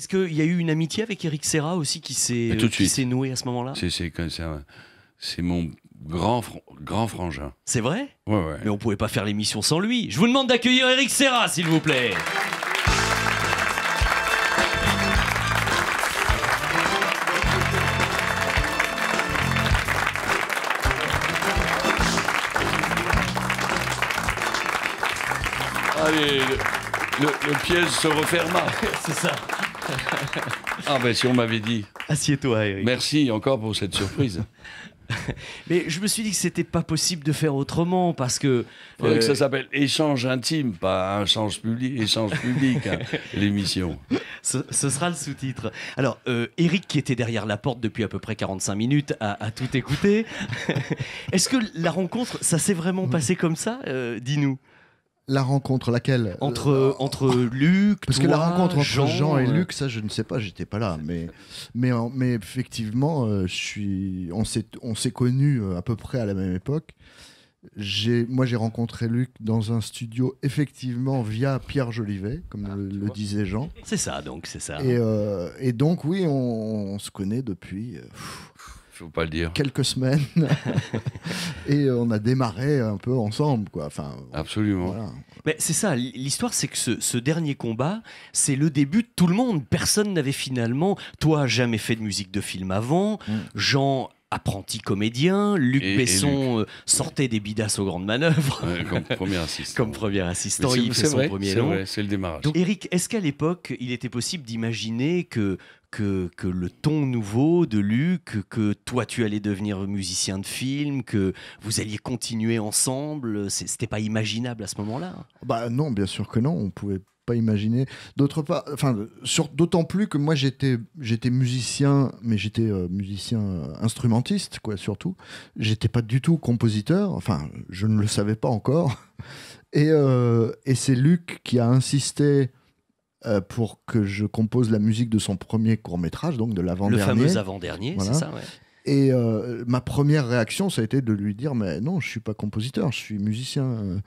Est-ce qu'il y a eu une amitié avec Eric Serra aussi qui s'est nouée à ce moment-là C'est mon grand, grand frangin. C'est vrai ouais, ouais. Mais on pouvait pas faire l'émission sans lui. Je vous demande d'accueillir Eric Serra, s'il vous plaît. Allez, le piège se referma. C'est ça ah ben si on m'avait dit. Assieds-toi, Eric. Merci encore pour cette surprise. Mais je me suis dit que c'était pas possible de faire autrement parce que. Euh... que ça euh, s'appelle échange intime, pas échange public, échange public, hein, l'émission. Ce, sera le sous-titre. Alors, euh, Eric, qui était derrière la porte depuis à peu près 45 minutes, a, tout écouté. Est-ce que la rencontre, ça s'est vraiment mm. passé comme ça euh, Dis-nous la rencontre, laquelle euh, Entre, entre Luc, Parce que la rencontre entre Jean, et euh. Luc, ça je ne sais pas, j'étais pas là. Mais, mais, euh, mais effectivement, je suis, on s'est connus à peu près à la même époque. j'ai Moi j'ai rencontré Luc dans un studio, effectivement, via Pierre Jolivet, comme ah, le, disait Jean. C'est ça, donc, c'est ça. Et, donc, oui, on, se connaît depuis faut pas le dire. Quelques semaines. et euh, on a démarré un peu ensemble, quoi. Enfin, Absolument. Mais c'est ça, l'histoire, c'est que ce, dernier combat, c'est le début de tout le monde. Personne n'avait finalement, toi, jamais fait de musique de film avant, mm. Jean apprenti comédien, Luc Besson euh, sortait des bidasses aux grandes manœuvres. comme premier assistant. comme premier assistant, il son vrai, premier C'est le démarrage. Donc, Eric, est-ce qu'à l'époque, il était possible d'imaginer que que, le ton nouveau de Luc, que toi tu allais devenir musicien de film, que vous alliez continuer ensemble, c'était pas imaginable à ce moment-là Bah non, bien sûr que non, on pouvait pas imaginer. D'autre part, enfin, d'autant plus que moi j'étais musicien, mais j'étais euh, musicien euh, instrumentiste quoi surtout. J'étais pas du tout compositeur, enfin je ne le savais pas encore. et euh, c'est Luc qui a insisté euh, pour que je compose la musique de son premier court métrage, donc de l'avant-dernier. Le fameux avant-dernier, c'est ça, Et euh, ma première réaction, ça a été de lui dire Mais non, je suis pas compositeur, je suis musicien. Euh,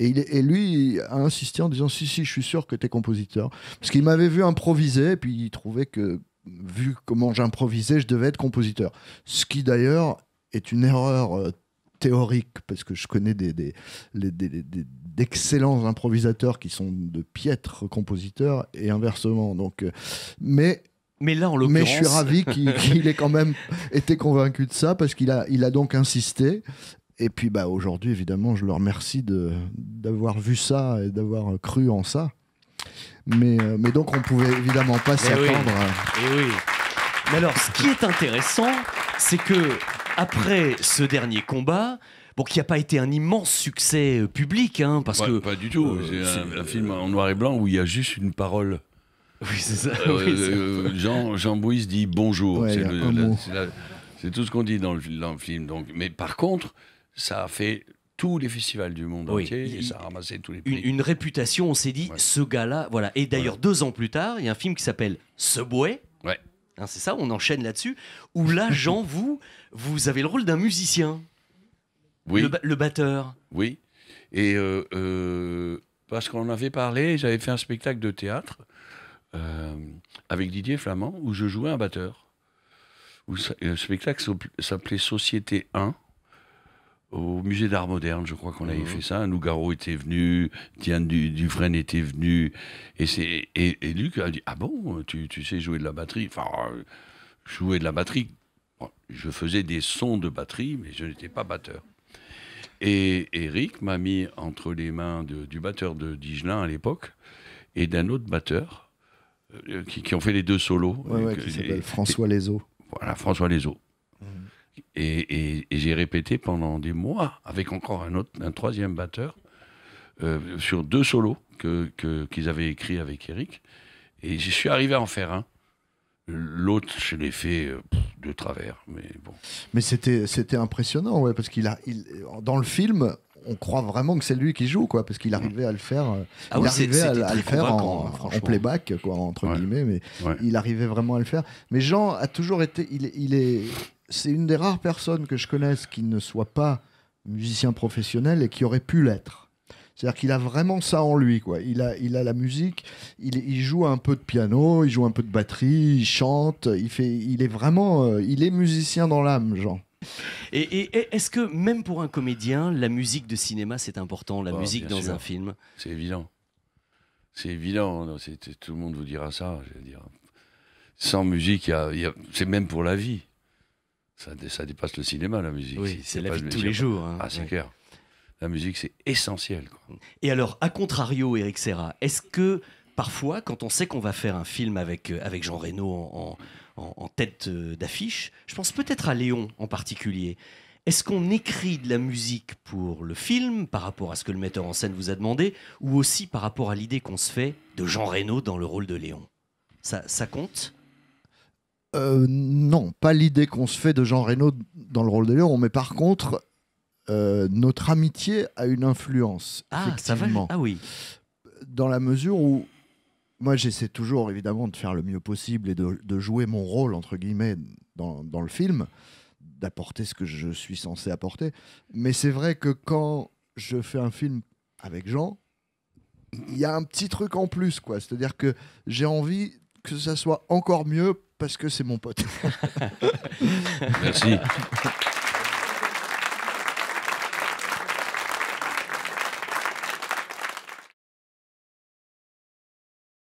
et, il, et lui a insisté en disant Si, si, je suis sûr que tu es compositeur. Parce qu'il m'avait vu improviser, et puis il trouvait que, vu comment j'improvisais, je devais être compositeur. Ce qui d'ailleurs est une erreur théorique, parce que je connais des, des, des, d'excellents improvisateurs qui sont de piètres compositeurs et inversement. Donc, euh, mais mais là, en l'occurrence. Mais je suis ravi qu'il, est ait quand même été convaincu de ça parce qu'il a, il a donc insisté. Et puis, bah, aujourd'hui, évidemment, je le remercie de, d'avoir vu ça et d'avoir cru en ça. Mais, euh, mais donc, on pouvait évidemment pas s'y attendre oui. oui. Mais alors, ce qui est intéressant, c'est que après ce dernier combat, bon, qui n'a pas été un immense succès euh, public, hein, parce pas, que... Pas du tout, euh, c'est un, film en noir et blanc où il y a juste une parole. Oui, c'est ça. Euh, Jean, Jean Bouys dit bonjour. c'est tout ce qu'on dit dans le, film. Donc. Mais par contre, ça a fait tous les festivals du monde entier et ça a ramassé tous les Une, réputation, on s'est dit, ce gars-là, voilà. Et d'ailleurs, deux ans plus tard, il y a un film qui s'appelle Subway. Ouais. Hein, c'est ça, on enchaîne là-dessus. Où là, Jean, vous, vous avez le rôle d'un musicien. Oui. Le, batteur. Oui. Et euh, euh, parce qu'on avait parlé, j'avais fait un spectacle de théâtre euh, avec Didier Flamand où je jouais un batteur. Où le spectacle s'appelait Société 1 au musée d'art moderne, je crois qu'on avait mhm. fait ça. Nougaro était venu, Diane Dufresne était venue. Et, c'est, et, Luc a dit Ah bon, tu, tu, sais jouer de la batterie Enfin, euh, jouer de la batterie. Je faisais des sons de batterie, mais je n'étais pas batteur. Et Eric m'a mis entre les mains du batteur de Digelin à l'époque et d'un autre batteur euh, qui, qui, ont fait les deux solos. Ouais, qui s'appelle François Lézot. Voilà, François Lézot. Et, j'ai répété pendant des mois avec encore un, autre, un troisième batteur euh, sur deux solos qu'ils que, qu'ils avaient écrits avec Eric. Et j'y suis arrivé à en faire un. L'autre, je l'ai fait euh, de travers, mais bon. Mais c'était c'était impressionnant, ouais, parce qu'il a il, dans le film, on croit vraiment que c'est lui qui joue, quoi, parce qu'il mm. arrivait à le faire, euh, ah à, le faire en, hein, playback, quoi, entre guillemets, mais il arrivait vraiment à le faire. Mais Jean a toujours été, il, il est, c'est une des rares personnes que je connaisse qui ne soit pas musicien professionnel et qui aurait pu l'être. C'est-à-dire qu'il a vraiment ça en lui, quoi. Il a, il a la musique, il, joue un peu de piano, il joue un peu de batterie, il chante, il fait, il est vraiment, euh, il est musicien dans l'âme, Jean. Et, est-ce que même pour un comédien, la musique de cinéma c'est important, la oh, musique dans un film C'est évident, c'est évident. tout le monde vous dira ça. Je dire, sans musique, c'est même pour la vie. Ça, dépasse le cinéma, la musique. Oui, c'est la vie de tous les jours. à hein. Ah, c'est La musique, c'est essentiel. Et alors, à contrario, Eric Serra, est-ce que parfois, quand on sait qu'on va faire un film avec, euh, avec Jean Reno en, tête euh, d'affiche, je pense peut-être à Léon en particulier, est-ce qu'on écrit de la musique pour le film par rapport à ce que le metteur en scène vous a demandé ou aussi par rapport à l'idée qu'on se fait de Jean Reno dans le rôle de Léon ça, ça compte euh, non, pas l'idée qu'on se fait de Jean Reno dans le rôle de Léon, mais par contre, euh, notre amitié a une influence. Ah, ah oui. Dans la mesure où moi j'essaie toujours évidemment de faire le mieux possible et de, jouer mon rôle, entre guillemets, dans, dans le film, d'apporter ce que je suis censé apporter. Mais c'est vrai que quand je fais un film avec Jean, il y a un petit truc en plus, quoi. C'est-à-dire que j'ai envie que ça soit encore mieux parce que c'est mon pote. Merci.